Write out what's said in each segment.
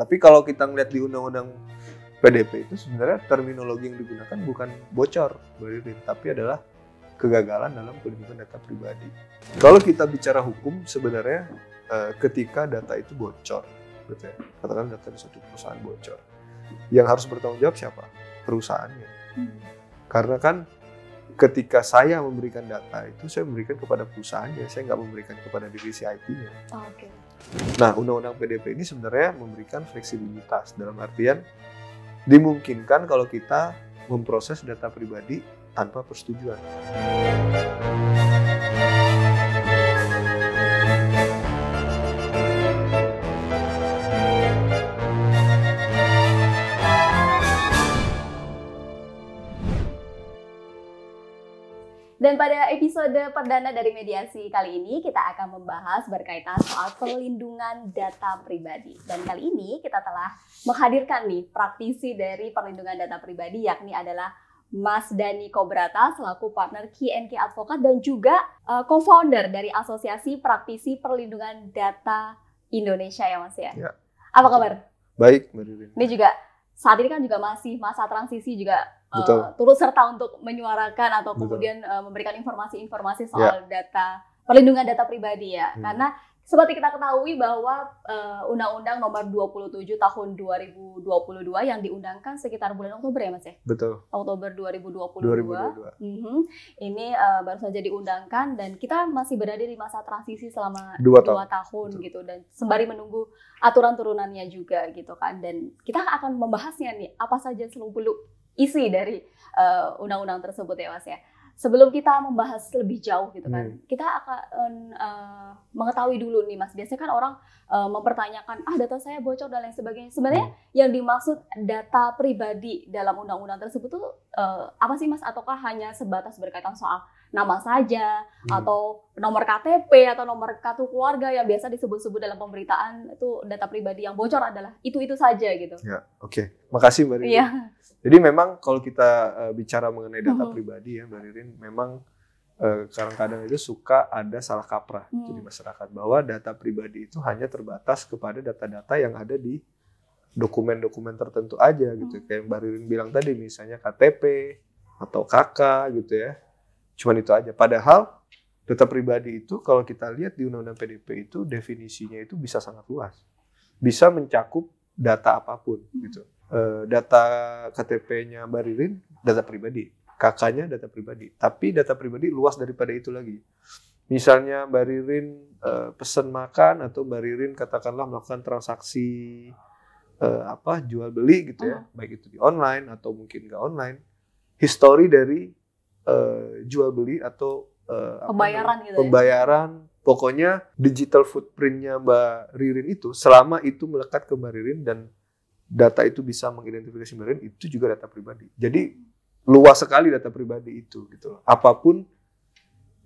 Tapi kalau kita ngeliat di undang-undang PDP itu sebenarnya terminologi yang digunakan bukan bocor, berarti, tapi adalah kegagalan dalam pelindungan data pribadi. Kalau kita bicara hukum sebenarnya eh, ketika data itu bocor, gitu ya. katakan data di suatu perusahaan bocor, yang harus bertanggung jawab siapa? Perusahaannya. Karena kan ketika saya memberikan data itu saya memberikan kepada perusahaannya, saya nggak memberikan kepada divisi IT-nya. Oh, Okay. Nah, undang-undang PDP ini sebenarnya memberikan fleksibilitas dalam artian dimungkinkan kalau kita memproses data pribadi tanpa persetujuan. Dan pada episode perdana dari mediasi kali ini kita akan membahas berkaitan soal perlindungan data pribadi. Dan kali ini kita telah menghadirkan nih praktisi dari perlindungan data pribadi yakni adalah Mas Dani Kobrata selaku partner KNK Advokat dan juga uh, co-founder dari Asosiasi Praktisi Perlindungan Data Indonesia ya Mas ya. ya. Apa kabar? Baik, Mbak Ini juga saat ini kan juga masih masa transisi juga Eh, turut serta untuk menyuarakan atau kemudian uh, memberikan informasi-informasi soal yeah. data perlindungan data pribadi ya. Hmm. Karena seperti kita ketahui bahwa eh, Undang-Undang uh, Undang -Undang Nomor 27 Tahun 2022 yang diundangkan sekitar bulan Oktober ya Mas ya? Betul. Oktober 2022. 2022. Mm -hmm. Ini uh, baru saja diundangkan dan kita masih berada di masa transisi selama dua, dua tahun, gitu dan sembari menunggu aturan turunannya juga gitu kan dan kita akan membahasnya nih apa saja seluk-beluk isi dari eh, undang-undang uh, tersebut ya Mas ya. Sebelum kita membahas lebih jauh gitu kan, hmm. kita akan uh, mengetahui dulu nih Mas. Biasanya kan orang uh, mempertanyakan, ah data saya bocor dan lain sebagainya. Sebenarnya hmm. yang dimaksud data pribadi dalam undang-undang tersebut tuh uh, apa sih Mas? Ataukah hanya sebatas berkaitan soal nama saja hmm. atau nomor KTP atau nomor kartu keluarga yang biasa disebut-sebut dalam pemberitaan itu data pribadi yang bocor adalah itu-itu saja gitu. Ya, oke. Okay. Makasih Mbak Ririn. Ya. Jadi memang kalau kita uh, bicara mengenai data hmm. pribadi ya Mbak Ririn memang eh, kadang-kadang uh, itu suka ada salah kaprah hmm. di masyarakat bahwa data pribadi itu hanya terbatas kepada data-data yang ada di dokumen-dokumen tertentu aja gitu hmm. kayak Mbak Ririn bilang tadi misalnya KTP atau KK gitu ya Cuman itu aja. Padahal data pribadi itu kalau kita lihat di Undang-Undang PDP itu definisinya itu bisa sangat luas. Bisa mencakup data apapun hmm. gitu. E, data KTP-nya Baririn data pribadi, kakaknya data pribadi. Tapi data pribadi luas daripada itu lagi. Misalnya Baririn e, eh, pesan makan atau Baririn katakanlah melakukan transaksi e, apa jual beli gitu ya, hmm. baik itu di online atau mungkin nggak online. History dari uh, jual beli atau uh, pembayaran apa, gitu ya? pembayaran ya? pokoknya digital footprintnya Mbak Ririn itu selama itu melekat ke Mbak Ririn dan data itu bisa mengidentifikasi Mbak Ririn itu juga data pribadi jadi luas sekali data pribadi itu gitu apapun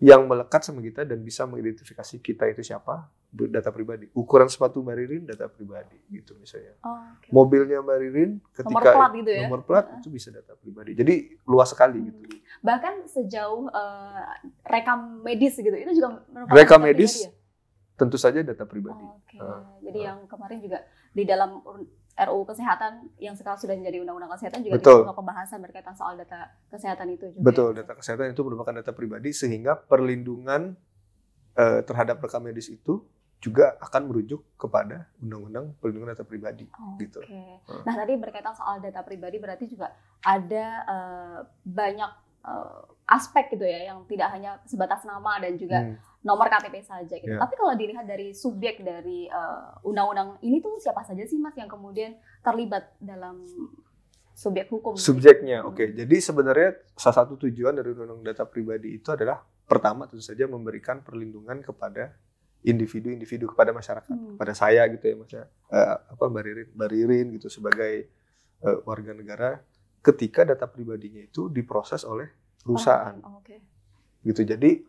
yang melekat sama kita dan bisa mengidentifikasi kita itu siapa data pribadi ukuran sepatu Mbak data pribadi gitu misalnya oh, okay. mobilnya Mbak Ririn ketika nomor plat, gitu ya? nomor plat itu bisa data pribadi jadi luas sekali gitu. hmm. gitu bahkan sejauh uh, rekam medis gitu itu juga merupakan rekam medis ya? tentu saja data pribadi oh, okay. uh, jadi uh. yang kemarin juga di dalam RUU Kesehatan yang sekarang sudah menjadi Undang-Undang Kesehatan juga Betul. juga pembahasan berkaitan soal data kesehatan itu juga. Betul, data kesehatan itu merupakan data pribadi sehingga perlindungan eh, terhadap rekam medis itu juga akan merujuk kepada undang-undang perlindungan data pribadi okay. gitu. Hmm. Nah, tadi berkaitan soal data pribadi berarti juga ada uh, banyak uh, aspek gitu ya yang tidak hanya sebatas nama dan juga hmm. nomor KTP saja gitu. Yeah. Tapi kalau dilihat dari subjek dari eh, undang-undang uh, ini tuh siapa saja sih Mas yang kemudian terlibat dalam subjek hukum? Subjeknya. Gitu? Oke. Okay. Jadi sebenarnya salah satu tujuan dari undang-undang data pribadi itu adalah pertama tentu saja memberikan perlindungan kepada individu-individu kepada masyarakat, hmm. kepada saya gitu ya Mas ya. Uh, apa Mbak Ririn, Mbak Ririn gitu sebagai uh, warga negara ketika data pribadinya itu diproses oleh perusahaan. Oh, okay. Gitu. Jadi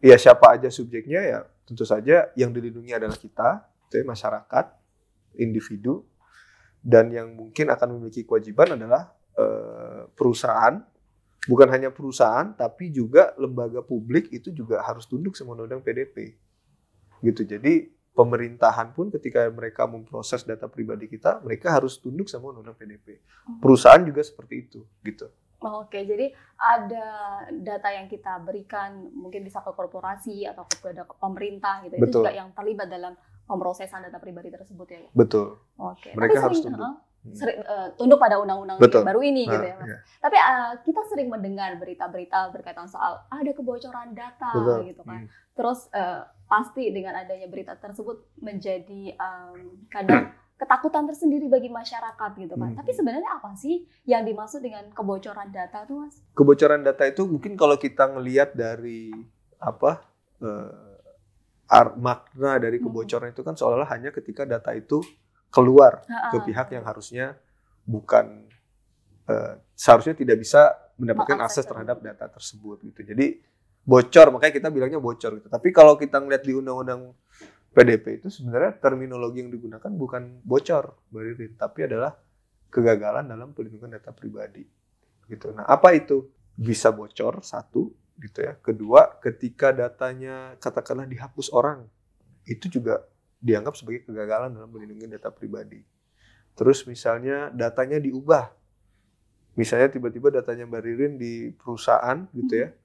ya siapa aja subjeknya ya tentu saja yang dilindungi adalah kita, itu ya, masyarakat, individu dan yang mungkin akan memiliki kewajiban adalah eh, perusahaan bukan hanya perusahaan tapi juga lembaga publik itu juga harus tunduk sama undang-undang PDP gitu jadi pemerintahan pun ketika mereka memproses data pribadi kita, mereka harus tunduk sama undang-undang PDP. Oh. Perusahaan juga seperti itu, gitu. Oke, jadi ada data yang kita berikan mungkin bisa ke korporasi atau kepada pemerintah gitu. Betul. Itu juga yang terlibat dalam pemrosesan data pribadi tersebut ya. ya? Betul. Oke. Mereka Tapi harus sering, tunduk. Hmm. seri, uh, tunduk pada undang-undang yang baru ini nah, gitu ya. Mas. Iya. Tapi uh, kita sering mendengar berita-berita berkaitan soal ada kebocoran data Betul. gitu kan. Hmm. Terus uh, pasti dengan adanya berita tersebut menjadi um, kadang ketakutan tersendiri bagi masyarakat gitu kan. Hmm. Tapi hmm. sebenarnya apa sih yang dimaksud dengan kebocoran data tuh Mas? Kebocoran data itu mungkin kalau kita ngelihat dari apa uh, makna dari hmm. kebocoran itu kan seolah-olah hanya ketika data itu keluar uh-uh. ke pihak yang harusnya bukan uh, seharusnya tidak bisa mendapatkan akses terhadap data tersebut gitu. Jadi bocor makanya kita bilangnya bocor gitu. Tapi kalau kita ngeliat di undang-undang PDP itu sebenarnya terminologi yang digunakan bukan bocor, Mbak tapi adalah kegagalan dalam perlindungan data pribadi. Gitu. Nah, apa itu? Bisa bocor satu gitu ya. Kedua, ketika datanya katakanlah dihapus orang, itu juga dianggap sebagai kegagalan dalam melindungi data pribadi. Terus misalnya datanya diubah. Misalnya tiba-tiba datanya Mbak Ririn di perusahaan gitu ya. Hmm.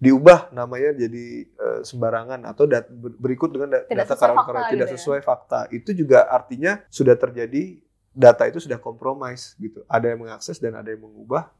Diubah namanya jadi uh, sembarangan atau dat berikut dengan da tidak data karakter tidak gitu ya. sesuai ya? fakta. Itu juga artinya sudah terjadi data itu sudah kompromis gitu. Ada yang mengakses dan ada yang mengubah.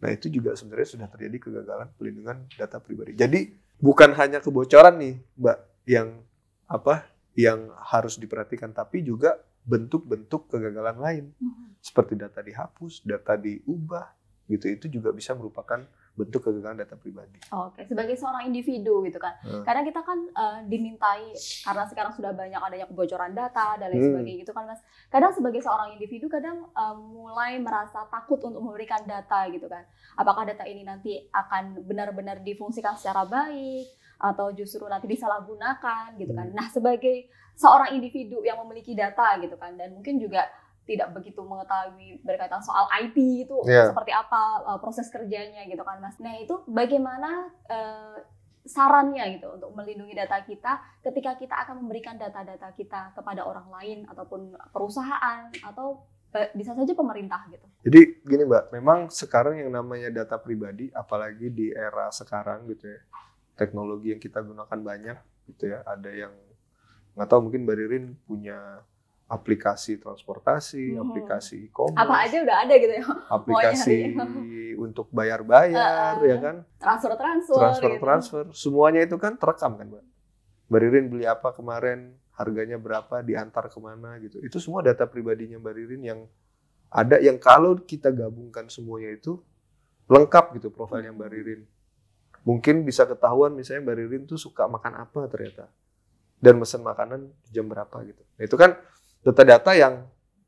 Nah, itu juga sebenarnya sudah terjadi kegagalan pelindungan data pribadi. Jadi bukan hanya kebocoran nih, Mbak, yang apa yang harus diperhatikan, tapi juga bentuk-bentuk kegagalan lain mm-hmm. seperti data dihapus, data diubah, gitu itu juga bisa merupakan bentuk kegagalan data pribadi. Oke, sebagai seorang individu gitu kan. Hmm. Karena kita kan uh, dimintai karena sekarang sudah banyak adanya kebocoran data dan lain hmm. sebagainya gitu kan Mas. Kadang sebagai seorang individu kadang uh, mulai merasa takut untuk memberikan data gitu kan. Apakah data ini nanti akan benar-benar difungsikan secara baik atau justru nanti disalahgunakan gitu kan. Hmm. Nah, sebagai seorang individu yang memiliki data gitu kan dan mungkin juga tidak begitu mengetahui berkaitan soal IT itu yeah. seperti apa uh, proses kerjanya gitu kan Mas. Nah, itu bagaimana uh, sarannya gitu untuk melindungi data kita ketika kita akan memberikan data-data kita kepada orang lain ataupun perusahaan atau bisa saja pemerintah gitu. Jadi gini Mbak, memang sekarang yang namanya data pribadi apalagi di era sekarang gitu ya teknologi yang kita gunakan banyak gitu ya ada yang nggak tahu mungkin Baririn punya aplikasi transportasi, hmm. aplikasi e-commerce. Apa aja udah ada gitu ya. Aplikasi untuk bayar-bayar uh, ya kan. Transfer-transfer. Transfer-transfer. Gitu. Semuanya itu kan terekam kan, Mbak. Baririn beli apa kemarin, harganya berapa, diantar kemana gitu. Itu semua data pribadinya Baririn yang ada yang kalau kita gabungkan semuanya itu lengkap gitu profilnya Mbak hmm. Ririn mungkin bisa ketahuan misalnya Mbak Ririn tuh suka makan apa ternyata dan mesen makanan jam berapa gitu. Nah, itu kan data-data yang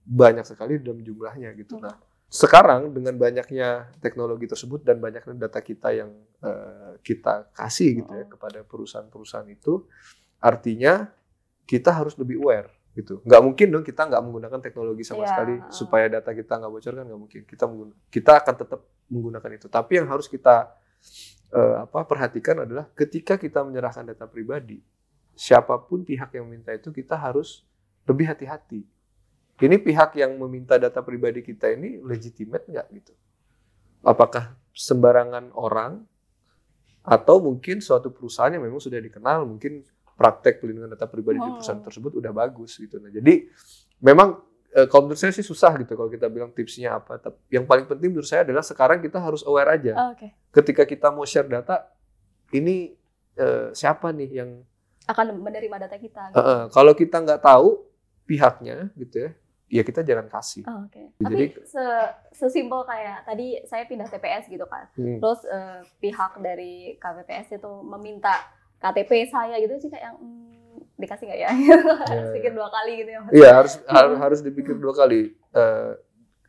banyak sekali dalam jumlahnya gitu. Nah, sekarang dengan banyaknya teknologi tersebut dan banyaknya data kita yang uh, kita kasih gitu ya oh. kepada perusahaan-perusahaan itu, artinya kita harus lebih aware gitu. Nggak mungkin dong kita nggak menggunakan teknologi sama yeah. sekali supaya data kita nggak bocor kan nggak mungkin. Kita kita akan tetap menggunakan itu. Tapi yang harus kita uh, apa perhatikan adalah ketika kita menyerahkan data pribadi, siapapun pihak yang meminta itu kita harus lebih hati-hati. Ini pihak yang meminta data pribadi kita ini legitimate nggak gitu? Apakah sembarangan orang atau mungkin suatu perusahaan yang memang sudah dikenal mungkin praktek pelindungan data pribadi oh. di perusahaan tersebut udah bagus gitu. Nah, jadi memang Eh, kalau menurut saya sih susah gitu kalau kita bilang tipsnya apa. Tapi yang paling penting menurut saya adalah sekarang kita harus aware aja. Oh, okay. Ketika kita mau share data, ini uh, siapa nih yang akan menerima data kita? Gitu. Uh, kalau kita nggak tahu pihaknya gitu ya, ya kita jangan kasih. Oh, Oke. Okay. Jadi, Tapi se sesimpel kayak tadi saya pindah TPS gitu kan, hmm. terus uh, pihak dari KPPS itu meminta KTP saya gitu sih kayak yang hmm, dikasih nggak ya? Iya, harus yeah. pikir iya. dua kali gitu ya. Iya yeah, harus harus harus dipikir dua kali. Uh,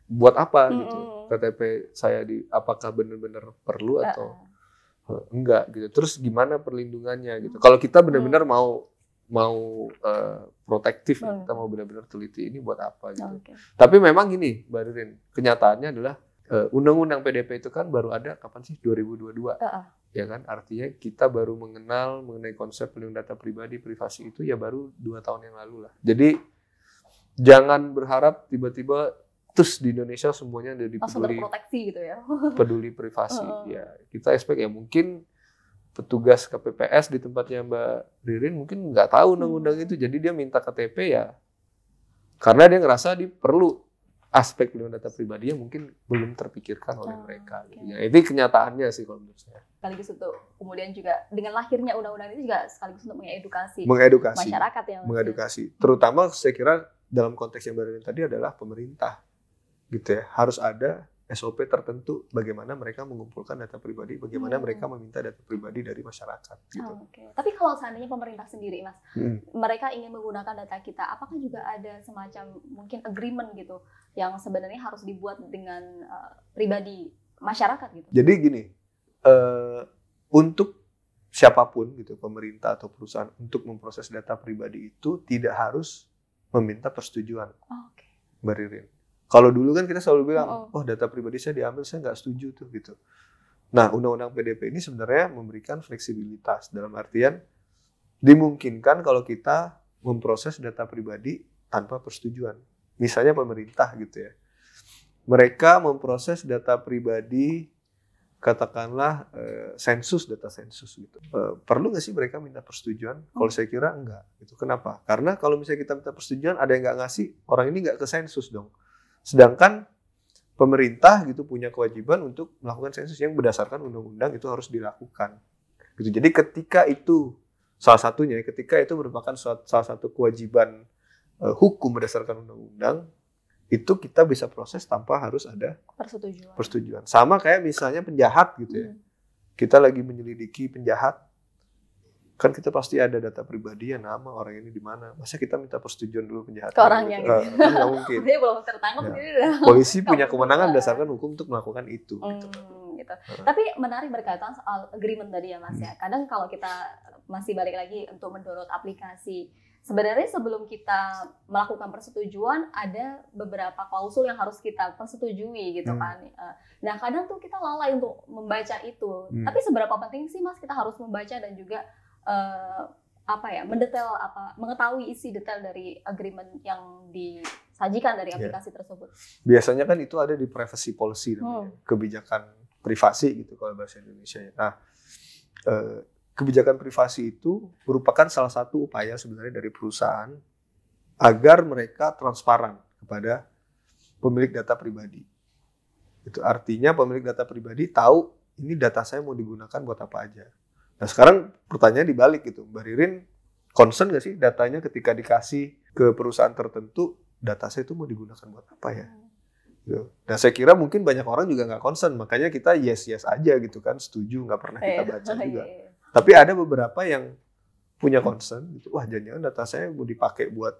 buat apa mm-hmm. gitu KTP saya di apakah benar-benar perlu atau uh. enggak gitu. Terus gimana perlindungannya gitu. Kalau kita benar-benar mm. mau mau uh, protektif, ya, mm. kita mau benar-benar teliti ini buat apa gitu. Okay. Tapi memang gini, Mbak kenyataannya adalah undang undang-undang PDP itu kan baru ada kapan sih 2022. Uh-uh ya kan artinya kita baru mengenal mengenai konsep pelindung data pribadi privasi itu ya baru dua tahun yang lalu lah jadi jangan berharap tiba-tiba terus di Indonesia semuanya jadi peduli proteksi gitu ya peduli privasi ya kita expect ya mungkin petugas KPPS di tempatnya Mbak Ririn mungkin nggak tahu hmm. undang-undang itu jadi dia minta KTP ya karena dia ngerasa dia aspek pelindungan data pribadinya mungkin belum terpikirkan oleh oh, mereka. Okay. Gitu ya, itu kenyataannya sih kalau menurut saya. Sekaligus untuk kemudian juga dengan lahirnya undang-undang ini juga sekaligus untuk mengedukasi, mengedukasi masyarakat yang mengedukasi. Terutama saya kira dalam konteks yang baru tadi adalah pemerintah gitu ya harus ada SOP tertentu bagaimana mereka mengumpulkan data pribadi, bagaimana hmm. mereka meminta data pribadi dari masyarakat. Gitu. Oh, Oke. Okay. Tapi kalau seandainya pemerintah sendiri, mas, hmm. mereka ingin menggunakan data kita, apakah juga ada semacam mungkin agreement gitu yang sebenarnya harus dibuat dengan uh, pribadi masyarakat gitu? Jadi gini, uh, untuk siapapun gitu, pemerintah atau perusahaan untuk memproses data pribadi itu tidak harus meminta persetujuan. Oh, Oke. Okay. Mbak kalau dulu kan kita selalu bilang, oh, oh data pribadi saya diambil, saya nggak setuju tuh gitu. Nah, undang-undang PDP ini sebenarnya memberikan fleksibilitas dalam artian dimungkinkan kalau kita memproses data pribadi tanpa persetujuan. Misalnya pemerintah gitu ya. Mereka memproses data pribadi katakanlah eh, sensus data sensus gitu eh, perlu nggak sih mereka minta persetujuan kalau mm. saya kira enggak itu kenapa karena kalau misalnya kita minta persetujuan ada yang nggak ngasih orang ini nggak ke sensus dong Sedangkan pemerintah gitu punya kewajiban untuk melakukan sensus yang berdasarkan undang-undang itu harus dilakukan. Gitu. Jadi ketika itu salah satunya ketika itu merupakan salah satu kewajiban uh, hukum berdasarkan undang-undang itu kita bisa proses tanpa harus ada persetujuan. Persetujuan. Sama kayak misalnya penjahat gitu ya. Hmm. Kita lagi menyelidiki penjahat kan kita pasti ada data pribadi ya nama orang ini di mana masa kita minta persetujuan dulu penjahat ke orang yang uh, mungkin dia belum tertangkap ya. Dia polisi punya kewenangan berdasarkan hukum untuk melakukan itu gitu. hmm, gitu. gitu. Uh. tapi menarik berkaitan soal agreement tadi ya mas ya. hmm. ya kadang kalau kita masih balik lagi untuk mendownload aplikasi sebenarnya sebelum kita melakukan persetujuan ada beberapa klausul yang harus kita persetujui gitu hmm. kan. Eh, nah kadang tuh kita lalai untuk membaca itu. Hmm. Tapi seberapa penting sih mas kita harus membaca dan juga uh, apa ya mendetail apa mengetahui isi detail dari agreement yang disajikan dari ya. aplikasi yeah. tersebut. Biasanya kan itu ada di privacy policy hmm. kebijakan privasi gitu kalau bahasa Indonesia ya. Nah, uh, kebijakan privasi itu merupakan salah satu upaya sebenarnya dari perusahaan agar mereka transparan kepada pemilik data pribadi. Itu artinya pemilik data pribadi tahu ini data saya mau digunakan buat apa aja Nah sekarang pertanyaan dibalik gitu, Mbak Ririn concern gak sih datanya ketika dikasih ke perusahaan tertentu, data saya itu mau digunakan buat apa ya? Gitu. Dan nah, saya kira mungkin banyak orang juga nggak concern, makanya kita yes yes aja gitu kan, setuju nggak pernah kita iya. baca juga. Iya. Tapi ada beberapa yang punya concern gitu, wah jangan-jangan data saya mau dipakai buat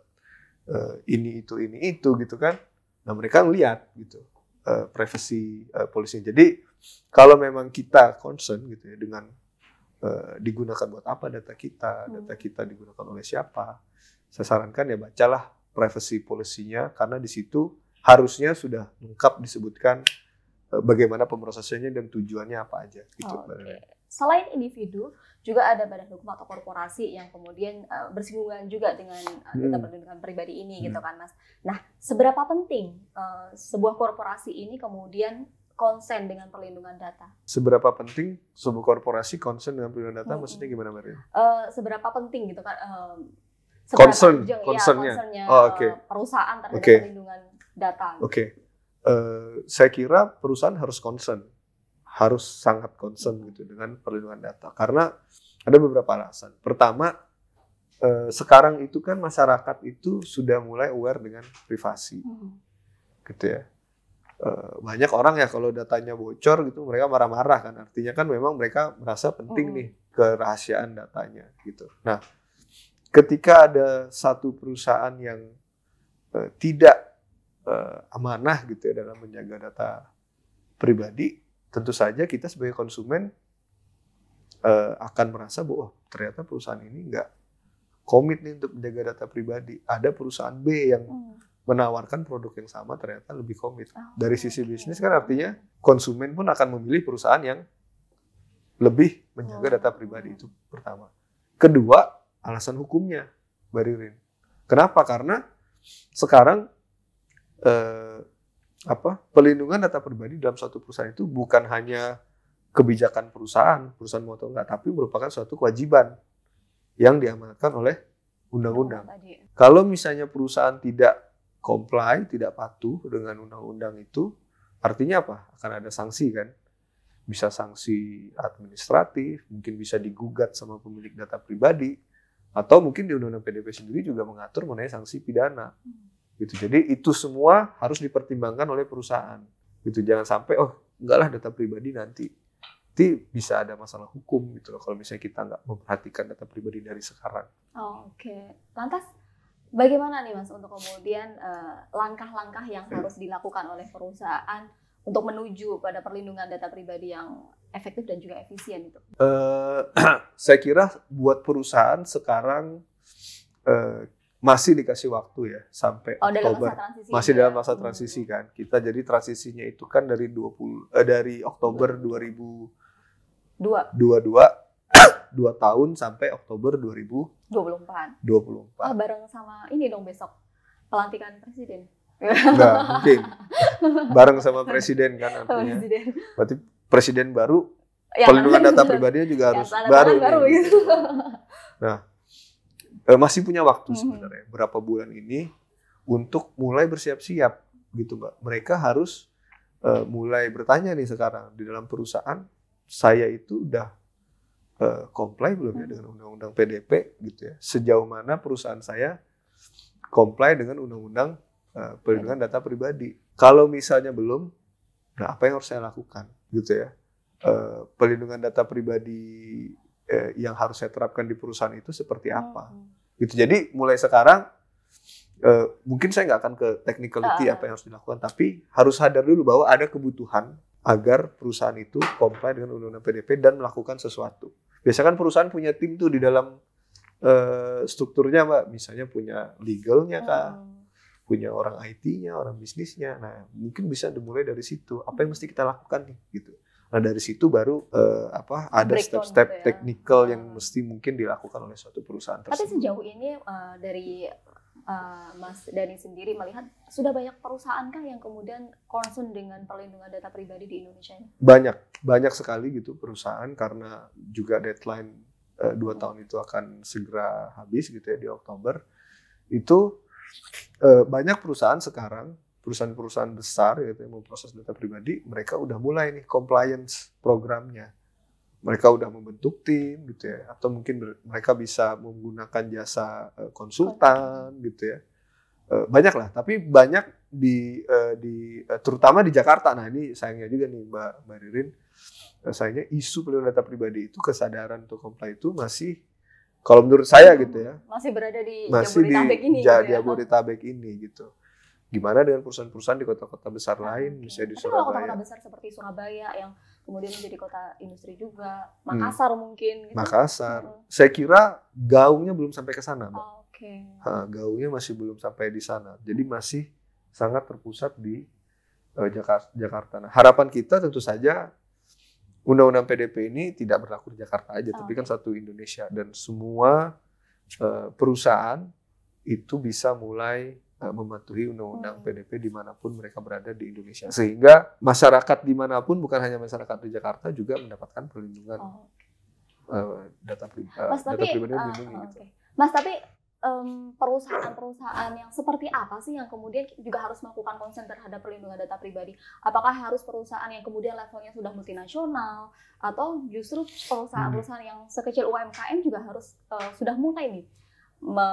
uh, ini itu ini itu gitu kan? Nah mereka ngeliat gitu uh, privacy uh, eh, policy. Jadi kalau memang kita concern gitu ya dengan Eh, digunakan buat apa data kita, data hmm. kita digunakan oleh siapa. Saya sarankan ya bacalah privacy policy-nya karena di situ harusnya sudah lengkap disebutkan eh, bagaimana pemrosesannya dan tujuannya apa aja gitu. okay. Selain individu, juga ada badan hukum atau korporasi yang kemudian uh, bersinggungan juga dengan hmm. data hmm. perlindungan pribadi ini gitu hmm. gitu kan, Mas. Nah, seberapa penting uh, sebuah korporasi ini kemudian konsen dengan perlindungan data. Seberapa penting sebuah korporasi konsen dengan perlindungan data? Hmm. Maksudnya gimana, Mary? Uh, eh, seberapa penting gitu kan? Uh, concern, iya, concernnya, ya, concernnya oh, okay. perusahaan terhadap okay. perlindungan data. Oke, okay. uh, eh, saya kira perusahaan harus concern, harus sangat concern gitu dengan perlindungan data karena ada beberapa alasan. Pertama, uh, sekarang itu kan masyarakat itu sudah mulai aware dengan privasi, hmm. gitu ya Eh, banyak orang ya kalau datanya bocor gitu mereka marah-marah kan artinya kan memang mereka merasa penting nih kerahasiaan datanya gitu. Nah, ketika ada satu perusahaan yang eh, tidak eh, amanah gitu ya dalam menjaga data pribadi, tentu saja kita sebagai konsumen eh, akan merasa bahwa oh, ternyata perusahaan ini enggak komit nih untuk menjaga data pribadi. Ada perusahaan B yang mm menawarkan produk yang sama ternyata lebih komit. Oh, Dari sisi okay. Iya. bisnis kan artinya konsumen pun akan memilih perusahaan yang lebih menjaga data oh, pribadi iya. itu pertama. Kedua, alasan hukumnya, Mbak Ririn. Kenapa? Karena sekarang eh, apa pelindungan data pribadi dalam suatu perusahaan itu bukan hanya kebijakan perusahaan, perusahaan mau atau enggak, tapi merupakan suatu kewajiban yang diamanatkan oleh undang-undang. Oh, Kalau misalnya perusahaan tidak comply, tidak patuh dengan undang-undang itu, artinya apa? Akan ada sanksi kan? Bisa sanksi administratif, mungkin bisa digugat sama pemilik data pribadi, atau mungkin di undang-undang PDP sendiri juga mengatur mengenai sanksi pidana. Gitu. Jadi itu semua harus dipertimbangkan oleh perusahaan. Gitu. Jangan sampai oh enggak lah data pribadi nanti nanti bisa ada masalah hukum gitu loh kalau misalnya kita nggak memperhatikan data pribadi dari sekarang. Oh, Oke, okay. lantas Bagaimana nih Mas untuk kemudian eh, langkah-langkah uh, yang harus dilakukan oleh perusahaan untuk menuju pada perlindungan data pribadi yang efektif dan juga efisien itu? Uh, saya kira buat perusahaan sekarang uh, masih dikasih waktu ya sampai oh, Oktober. Ya? Dalam masa masih dalam masa transisi ya? kan. Kita jadi transisinya itu kan dari 20 uh, dari Oktober 2022 dua dua tahun sampai Oktober 2024. 24. puluh Oh, bareng sama ini dong besok pelantikan presiden. Enggak mungkin. Bareng sama presiden kan artinya. Presiden. Berarti presiden baru ya, pelindungan kan? data pribadinya juga ya, harus baru. baru gitu. Nah, eh, masih punya waktu mm-hmm. sebenarnya berapa bulan ini untuk mulai bersiap-siap gitu mbak. Mereka harus uh, mulai bertanya nih sekarang di dalam perusahaan saya itu udah uh, comply belum ya hmm. dengan undang-undang PDP gitu ya. Sejauh mana perusahaan saya comply dengan undang-undang uh, perlindungan data pribadi. Kalau misalnya belum, nah apa yang harus saya lakukan gitu ya? Uh, perlindungan data pribadi uh, yang harus saya terapkan di perusahaan itu seperti hmm. apa? Gitu. Jadi mulai sekarang uh, mungkin saya nggak akan ke technicality ah. apa yang harus dilakukan, tapi harus sadar dulu bahwa ada kebutuhan agar perusahaan itu comply dengan undang-undang PDP dan melakukan sesuatu biasanya kan perusahaan punya tim tuh di dalam uh, strukturnya mbak misalnya punya legalnya kak hmm. punya orang IT-nya orang bisnisnya nah mungkin bisa dimulai dari situ apa yang mesti kita lakukan nih gitu nah dari situ baru uh, apa ada step-step gitu ya. teknikal yang hmm. mesti mungkin dilakukan oleh suatu perusahaan tersebut. Tapi sejauh ini uh, dari Eh, Mas Dani sendiri melihat sudah banyak perusahaan kah yang kemudian concern dengan perlindungan data pribadi di Indonesia ini? Banyak, banyak sekali gitu perusahaan karena juga deadline uh, dua hmm. tahun itu akan segera habis gitu ya di Oktober. Itu uh, banyak perusahaan sekarang perusahaan-perusahaan besar gitu yang memproses data pribadi mereka udah mulai nih compliance programnya mereka udah membentuk tim gitu ya atau mungkin mereka bisa menggunakan jasa eh, konsultan gitu ya eh, banyak lah tapi banyak di eh, di terutama di Jakarta nah ini sayangnya juga nih mbak mbak Ririn sayangnya isu pelindungan data pribadi itu kesadaran untuk comply itu masih kalau menurut saya gitu ya masih berada di masih Jabodetabek di ini gitu ya? ini gitu gimana dengan perusahaan-perusahaan di kota-kota besar ah, lain misalnya di Tapi Surabaya kalau kota-kota besar seperti Surabaya yang kemudian menjadi kota industri juga hmm. Makassar hmm. mungkin gitu. Makassar hmm. saya kira gaungnya belum sampai ke sana mbak oh, okay. gaungnya masih belum sampai di sana jadi masih sangat terpusat di uh, eh, Jakarta Jakarta nah harapan kita tentu saja undang-undang PDP ini tidak berlaku di Jakarta aja kan oh, tapi okay. kan satu Indonesia dan semua uh, perusahaan itu bisa mulai Eh, mematuhi hmm. undang-undang PDP dimanapun mereka berada di Indonesia sehingga masyarakat dimanapun bukan hanya masyarakat di Jakarta juga mendapatkan perlindungan oh. uh, data, pri uh, data tapi, pribadi uh, Okay. Gitu. Mas tapi perusahaan-perusahaan yang seperti apa sih yang kemudian juga harus melakukan konsen terhadap perlindungan data pribadi? Apakah harus perusahaan yang kemudian levelnya sudah multinasional atau justru perusahaan-perusahaan yang sekecil UMKM juga harus uh, sudah mulai nih me,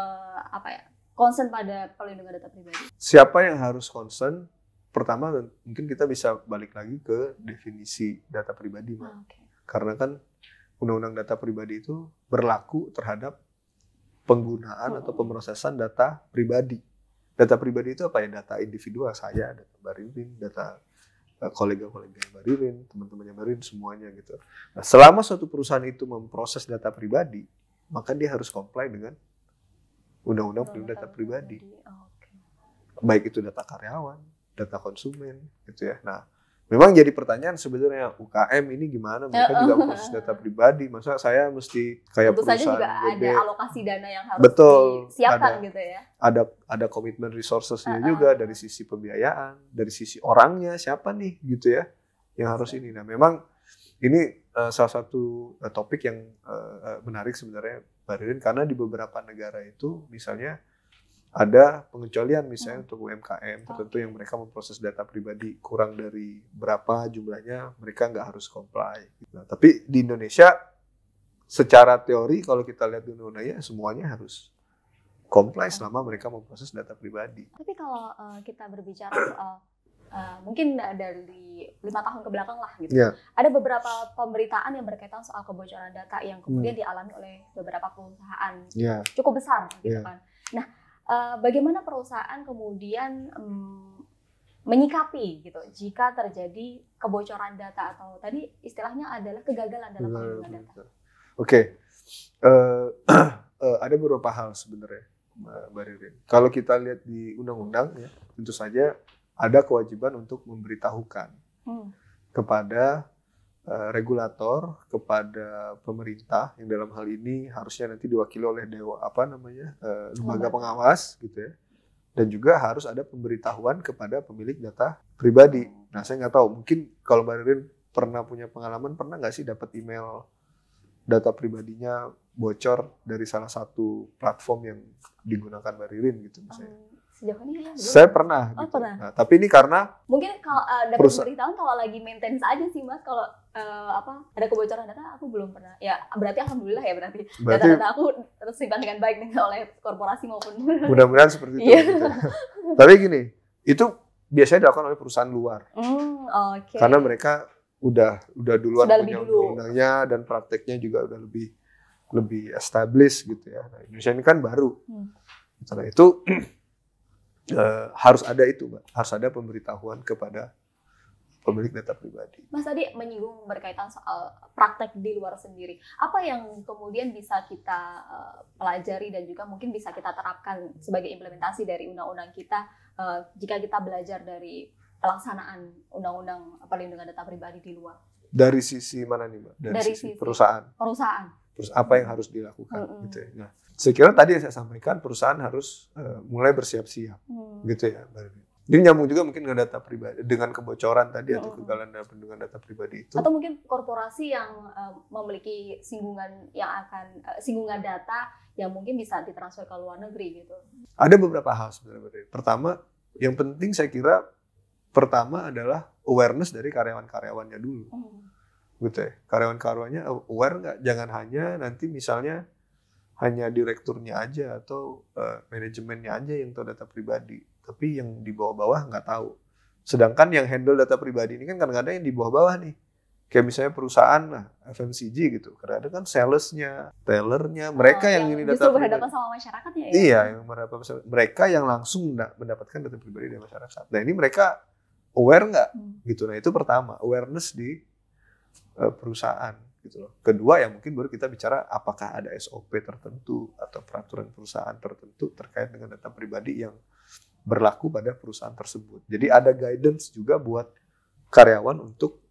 apa ya concern pada perlindungan data pribadi? Siapa yang harus konsen? Pertama mungkin kita bisa balik lagi ke definisi data pribadi, Mbak. Oh, ah, okay. Karena kan undang-undang data pribadi itu berlaku terhadap penggunaan oh. atau pemrosesan data pribadi. Data pribadi itu apa ya? Data individual saya, data eh, Mbak data kolega-kolega yang Ririn, teman temannya yang semuanya gitu. Nah, selama suatu perusahaan itu memproses data pribadi, maka dia harus comply dengan undang-undang perlindungan data pribadi. Oh, okay. Baik itu data karyawan, data konsumen, gitu ya. Nah, memang jadi pertanyaan sebenarnya UKM ini gimana? Mereka juga proses data pribadi. Masa saya mesti kayak Tentu perusahaan saja juga gede. ada alokasi dana yang harus Betul, disiapkan ada, gitu ya. Ada ada komitmen resourcesnya uh -uh. juga dari sisi pembiayaan, dari sisi orangnya siapa nih gitu ya yang harus ini. Nah, memang ini Eh, salah satu uh, topik yang uh, menarik sebenarnya Mbak karena di beberapa negara itu misalnya ada pengecualian misalnya hmm. untuk UMKM tertentu yang mereka memproses data pribadi kurang dari berapa jumlahnya mereka nggak harus comply. Nah, tapi di Indonesia secara teori kalau kita lihat di Indonesia, ya semuanya harus comply iya. selama mereka memproses data pribadi. Tapi kalau uh, kita berbicara soal Eh, mungkin dari lima tahun kebelakang lah gitu. Yeah. Ada beberapa pemberitaan yang berkaitan soal kebocoran data yang hmm. kemudian hmm. dialami oleh beberapa perusahaan yeah. cukup besar gitu yeah. kan. Nah, uh, bagaimana perusahaan kemudian um, menyikapi gitu jika terjadi kebocoran data atau tadi istilahnya adalah kegagalan dalam perlindungan data. Oke, okay. uh, uh, ada beberapa hal sebenarnya, Mbak Ririn. Kalau kita lihat di undang-undang ya, tentu saja ada kewajiban untuk memberitahukan hmm. kepada uh, regulator, kepada pemerintah yang dalam hal ini harusnya nanti diwakili oleh dewa apa namanya uh, lembaga pengawas gitu ya. Dan juga harus ada pemberitahuan kepada pemilik data pribadi. Nah, saya nggak tahu, mungkin kalau Mbak Ririn pernah punya pengalaman, pernah nggak sih dapat email data pribadinya bocor dari salah satu platform yang digunakan Mbak Ririn gitu misalnya? Hmm sejauh ini ya? Belum. Saya pernah. Oh gitu. pernah. Nah, tapi ini karena mungkin kalau uh, dapat pemberitahuan kalau lagi maintenance aja sih mas kalau uh, apa ada kebocoran data aku belum pernah. Ya berarti alhamdulillah ya berarti, berarti data-data aku tersimpan dengan baik dengan oleh korporasi maupun. Mudah-mudahan seperti itu. Yeah. gitu. Ya. tapi gini itu biasanya dilakukan oleh perusahaan luar. Mm, okay. Karena mereka udah udah duluan Sudah punya undang-undangnya dan prakteknya juga udah lebih lebih established gitu ya. Nah, Indonesia ini kan baru. Hmm. Karena itu Eh, harus ada itu, Mbak. Harus ada pemberitahuan kepada pemilik data pribadi. Mas tadi menyinggung berkaitan soal praktek di luar sendiri. Apa yang kemudian bisa kita eh, pelajari dan juga mungkin bisa kita terapkan sebagai implementasi dari undang-undang kita eh, jika kita belajar dari pelaksanaan undang-undang perlindungan data pribadi di luar? Dari sisi mana nih, Mbak? Dari, dari sisi, sisi perusahaan. Perusahaan. Terus apa yang harus dilakukan mm -hmm. gitu ya. Nah, saya kira tadi yang saya sampaikan perusahaan harus uh, mulai bersiap-siap, hmm. gitu ya. Jadi nyambung juga mungkin dengan data pribadi, dengan kebocoran tadi atau hmm. kegagalan dalam data pribadi itu. Atau mungkin korporasi yang uh, memiliki singgungan yang akan uh, singgungan data yang mungkin bisa ditransfer ke luar negeri gitu. Ada beberapa hal sebenarnya. Pertama, yang penting saya kira pertama adalah awareness dari karyawan-karyawannya dulu. Hmm. Gitu ya. Karyawan-karyawannya aware nggak? Jangan hanya nanti misalnya hanya direkturnya aja atau uh, manajemennya aja yang tahu data pribadi, tapi yang di bawah-bawah nggak tahu. Sedangkan yang handle data pribadi ini kan kadang-kadang yang di bawah-bawah nih. Kayak misalnya perusahaan lah, FMCG gitu. Karena ada kan salesnya, tellernya, mereka oh, yang, yang ini data pribadi. berhadapan sama masyarakat ya? ya? Iya, yang berhadapan mereka yang langsung mendapatkan data pribadi dari masyarakat. Nah ini mereka aware nggak? Hmm. Gitu. Nah itu pertama, awareness di uh, perusahaan gitu loh. Kedua yang mungkin baru kita bicara apakah ada SOP tertentu atau peraturan perusahaan tertentu terkait dengan data pribadi yang berlaku pada perusahaan tersebut. Jadi ada guidance juga buat karyawan untuk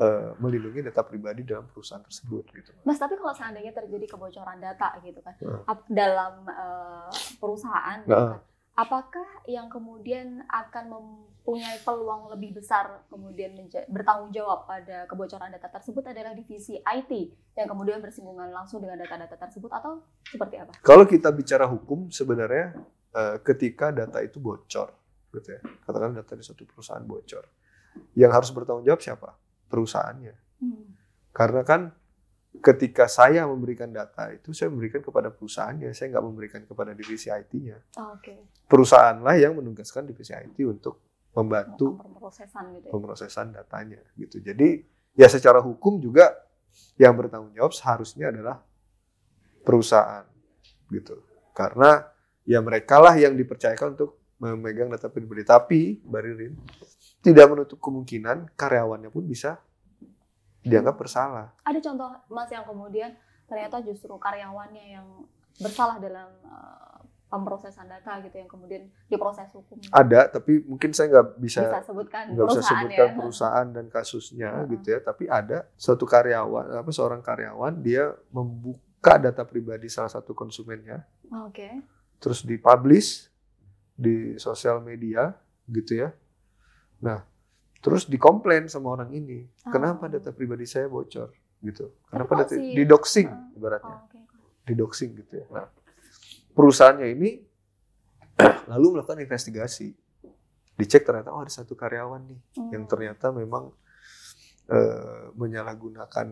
uh, melindungi data pribadi dalam perusahaan tersebut gitu. Mas, tapi kalau seandainya terjadi kebocoran data gitu kan hmm. dalam uh, perusahaan gitu nah. gitu kan apakah yang kemudian akan mempunyai peluang lebih besar kemudian bertanggung jawab pada kebocoran data tersebut adalah divisi IT yang kemudian bersinggungan langsung dengan data-data tersebut atau seperti apa? Kalau kita bicara hukum sebenarnya eh, ketika data itu bocor gitu ya. Katakan data di suatu perusahaan bocor. Yang harus bertanggung jawab siapa? Perusahaannya. Hmm. Karena kan ketika saya memberikan data itu saya memberikan kepada perusahaannya saya nggak memberikan kepada divisi IT-nya oh, okay. perusahaanlah yang menugaskan divisi IT untuk membantu pemrosesan, gitu ya? pemrosesan datanya gitu jadi ya secara hukum juga yang bertanggung jawab seharusnya adalah perusahaan gitu karena ya mereka lah yang dipercayakan untuk memegang data pribadi tapi Baririn tidak menutup kemungkinan karyawannya pun bisa dianggap bersalah. Ada contoh Mas yang kemudian ternyata justru karyawannya yang bersalah dalam uh, pemrosesan data gitu yang kemudian diproses hukum. Ada, tapi mungkin saya nggak bisa bisa sebutkan nggak bisa sebutkan ya. perusahaan dan kasusnya hmm. gitu ya. Tapi ada suatu karyawan apa seorang karyawan dia membuka data pribadi salah satu konsumennya. Ah, oke. Okay. Terus dipublish di sosial media gitu ya. Nah, Terus dikomplain sama orang ini, ah. kenapa data pribadi saya bocor gitu? Kenapa data si... di doxing oh, ibaratnya? Oh, okay. Di doxing gitu ya. Nah, perusahaannya ini lalu melakukan investigasi. Dicek ternyata oh ada satu karyawan nih hmm. yang ternyata memang e, menyalahgunakan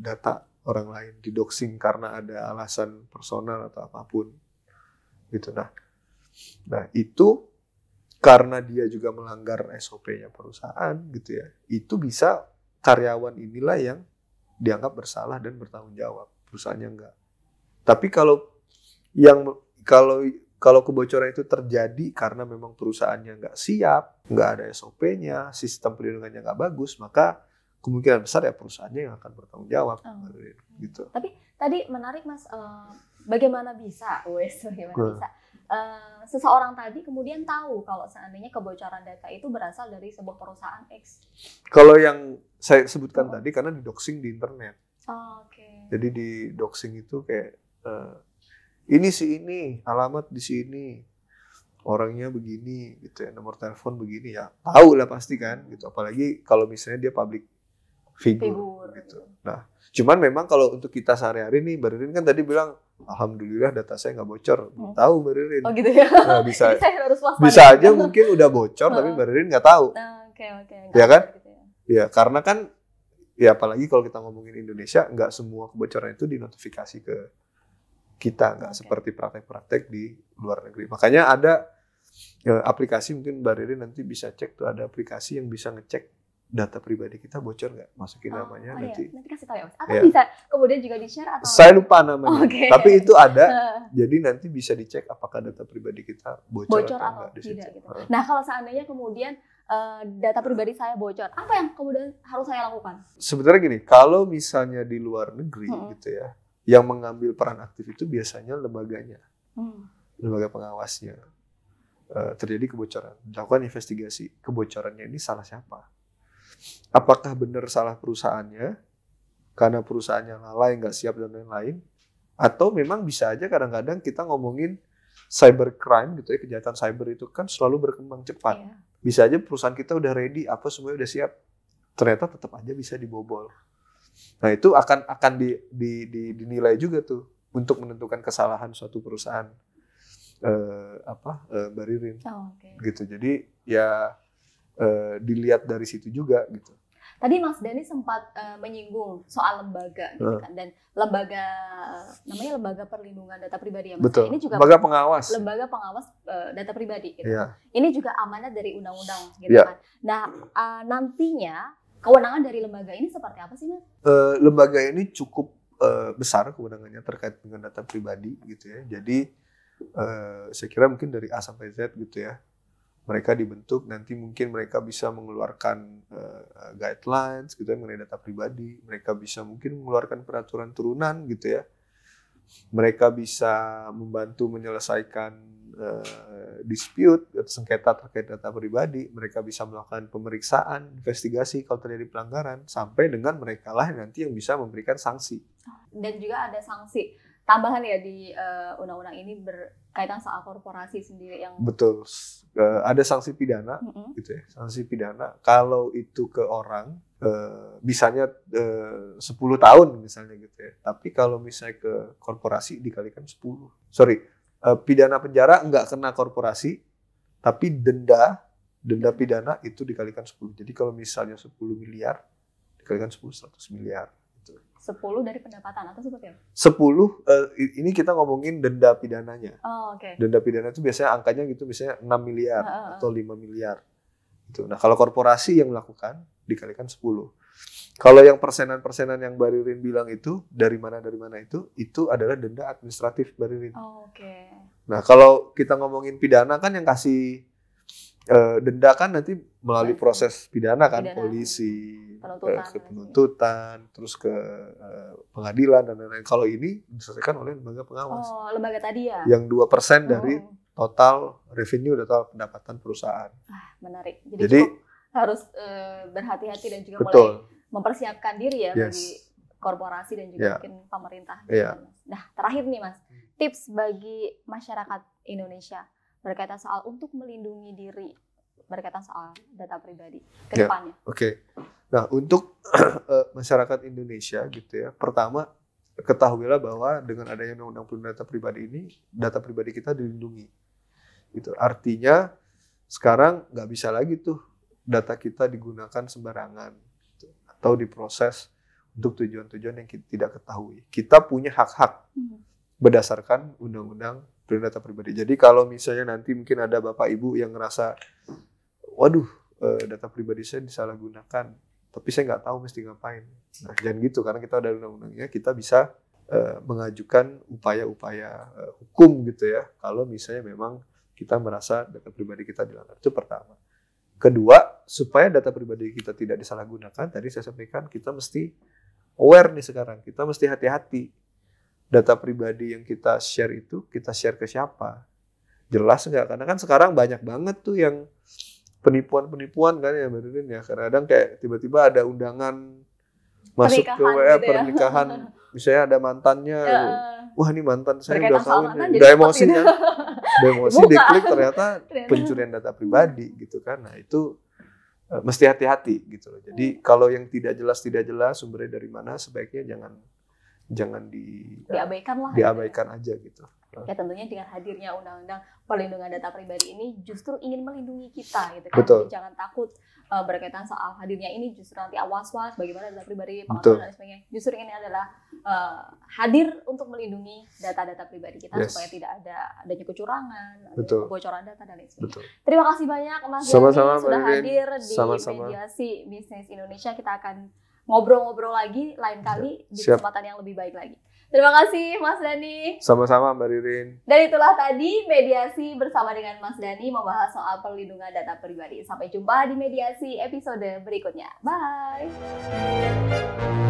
data orang lain di doxing karena ada alasan personal atau apapun gitu nah nah itu karena dia juga melanggar SOP-nya perusahaan gitu ya itu bisa karyawan inilah yang dianggap bersalah dan bertanggung jawab perusahaannya enggak tapi kalau yang kalau kalau kebocoran itu terjadi karena memang perusahaannya enggak siap, enggak ada SOP-nya, sistem perlindungannya enggak bagus, maka kemungkinan besar ya perusahaannya yang akan bertanggung jawab. Oh. Gitu. Iya. Tapi tadi menarik mas, uh, bagaimana bisa, wes bagaimana nah. bisa Eh, seseorang tadi kemudian tahu kalau seandainya kebocoran data itu berasal dari sebuah perusahaan X? Kalau yang saya sebutkan oh. tadi karena di doxing di internet. Oh, Oke. Okay. Jadi di doxing itu kayak uh, ini si ini alamat di sini orangnya begini gitu ya nomor telepon begini ya tahu lah pasti kan gitu apalagi kalau misalnya dia public figure, figure gitu. gitu. Nah, cuman memang kalau untuk kita sehari-hari nih Baririn kan tadi bilang Alhamdulillah data saya nggak bocor. Hmm. Tahu Mbak Ririn. Oh gitu ya. Nah, bisa. saya harus Bisa aja mungkin udah bocor tapi Mbak Ririn nggak tahu. Oke nah, oke. Okay, okay. ya kan? Gitu ya. ya karena kan ya apalagi kalau kita ngomongin Indonesia nggak semua kebocoran itu dinotifikasi ke kita nggak okay. seperti praktek-praktek di luar negeri. Makanya ada ya, aplikasi mungkin Mbak Ririn nanti bisa cek tuh ada aplikasi yang bisa ngecek data pribadi kita bocor nggak masukin oh, namanya oh, iya, nanti. Iya. Nanti kasih tahu ya mas. Atau iya. bisa kemudian juga di share atau? Saya lupa namanya. Okay. Tapi itu ada. jadi nanti bisa dicek apakah data pribadi kita bocor, bocor atau, atau tidak. Gitu. Nah kalau seandainya kemudian uh, data pribadi saya bocor, apa yang kemudian harus saya lakukan? Sebenarnya gini, kalau misalnya di luar negeri hmm. gitu ya, yang mengambil peran aktif itu biasanya lembaganya, hmm. lembaga pengawasnya. Uh, terjadi kebocoran, lakukan investigasi kebocorannya ini salah siapa? apakah benar salah perusahaannya karena perusahaannya lalai nggak siap dan lain-lain atau memang bisa aja kadang-kadang kita ngomongin cyber crime gitu ya kejahatan cyber itu kan selalu berkembang cepat iya. bisa aja perusahaan kita udah ready apa semuanya udah siap ternyata tetap aja bisa dibobol nah itu akan akan di, di, di, dinilai juga tuh untuk menentukan kesalahan suatu perusahaan eh, apa eh, baririn oh, okay. gitu jadi ya Eh, dilihat dari situ juga gitu. Tadi Mas Dani sempat uh, menyinggung soal lembaga gitu kan dan lembaga eh, namanya lembaga perlindungan data pribadi ya Mas. Betul. Ini juga lembaga pengawas. Lembaga pengawas uh, data pribadi gitu. Ya. Ini juga amanat dari undang-undang gitu ya. kan. Nah, uh, nantinya kewenangan dari lembaga ini seperti apa sih Mas? Uh, lembaga ini cukup uh, besar kewenangannya terkait dengan data pribadi gitu ya. Jadi uh, saya kira mungkin dari A sampai Z gitu ya mereka dibentuk nanti mungkin mereka bisa mengeluarkan uh, guidelines gitu ya mengenai data pribadi mereka bisa mungkin mengeluarkan peraturan turunan gitu ya mereka bisa membantu menyelesaikan uh, dispute atau sengketa terkait data pribadi mereka bisa melakukan pemeriksaan investigasi kalau terjadi pelanggaran sampai dengan mereka lah nanti yang bisa memberikan sanksi dan juga ada sanksi tambahan ya di undang eh, undang-undang ini berkaitan soal korporasi sendiri yang betul uh, ada sanksi pidana mm-hmm. gitu ya sanksi pidana kalau itu ke orang uh, bisanya uh, 10 tahun misalnya gitu ya tapi kalau misalnya ke korporasi dikalikan 10 sorry uh, pidana penjara nggak kena korporasi tapi denda denda pidana itu dikalikan 10 jadi kalau misalnya 10 miliar dikalikan 10 100 miliar 10 dari pendapatan atau seperti apa? 10 uh, eh, ini kita ngomongin denda pidananya. Oh, oke. Okay. Denda pidana itu biasanya angkanya gitu misalnya 6 miliar uh, uh, atau 5 miliar. Itu. Nah, kalau korporasi yang melakukan dikalikan 10. Kalau yang persenan-persenan yang Baririn bilang itu dari mana dari mana itu itu adalah denda administratif Baririn. Oh, oke. Okay. Nah, kalau kita ngomongin pidana kan yang kasih uh, denda kan nanti melalui proses pidana kan pidana. polisi penuntutan, eh, ke penuntutan ya. terus ke uh, pengadilan dan lain-lain kalau ini diselesaikan oleh lembaga pengawas oh lembaga tadi ya yang dua persen hmm. dari total revenue total pendapatan perusahaan ah, menarik jadi, jadi harus uh, berhati-hati dan juga betul. mulai mempersiapkan diri ya yes. bagi korporasi dan juga yeah. mungkin pemerintah. Yeah. Nah, terakhir nih Mas, hmm. tips bagi masyarakat Indonesia berkaitan soal untuk melindungi diri berkaitan soal data pribadi ke ya, depannya. Oke. Okay. Nah, untuk eh, masyarakat Indonesia gitu ya. Pertama, ketahuilah bahwa dengan adanya undang-undang perlindungan data pribadi ini, data pribadi kita dilindungi. Itu artinya sekarang nggak bisa lagi tuh data kita digunakan sembarangan gitu, atau diproses untuk tujuan-tujuan yang kita tidak ketahui. Kita punya hak-hak hmm. berdasarkan undang-undang perlindungan data pribadi. Jadi kalau misalnya nanti mungkin ada bapak ibu yang ngerasa, waduh eh, data pribadi saya disalahgunakan, tapi saya nggak tahu mesti ngapain. Nah jangan gitu karena kita ada undang-undangnya, kita bisa eh, mengajukan upaya-upaya eh, hukum gitu ya. Kalau misalnya memang kita merasa data pribadi kita dilanggar itu pertama. Kedua, supaya data pribadi kita tidak disalahgunakan, tadi saya sampaikan kita mesti aware nih sekarang, kita mesti hati-hati data pribadi yang kita share itu kita share ke siapa? Jelas nggak? Karena kan sekarang banyak banget tuh yang penipuan-penipuan kan ya Mbak ya. Kadang-kadang kayak tiba-tiba ada undangan masuk ke WA gitu ya. pernikahan. Ya. Misalnya ada mantannya. Ya. Wah ini mantan saya Berkaitan udah kawin. Kan udah emosinya, ya. Udah emosi diklik ternyata pencurian data pribadi gitu kan. Nah itu eh, mesti hati-hati gitu loh. Jadi hmm. kalau yang tidak jelas tidak jelas sumbernya dari mana sebaiknya jangan jangan di diabaikan lah diabaikan aja gitu ya tentunya dengan hadirnya undang-undang perlindungan data pribadi ini justru ingin melindungi kita gitu kan Betul. jangan takut uh, berkaitan soal hadirnya ini justru nanti awas was bagaimana data pribadi pengaturan dan sebagainya justru ini adalah uh, hadir untuk melindungi data-data pribadi kita yes. supaya tidak ada adanya kecurangan Betul. kebocoran data dan lain sebagainya terima kasih banyak Mas Sama -sama, Yami sudah hadir di Sama -sama. mediasi bisnis Indonesia kita akan ngobrol-ngobrol lagi lain iya. kali di kesempatan yang lebih baik lagi. Terima kasih Mas Dani. Sama-sama Mbak Ririn. Dan itulah tadi mediasi bersama dengan Mas Dani membahas soal perlindungan data pribadi. Sampai jumpa di mediasi episode berikutnya. Bye.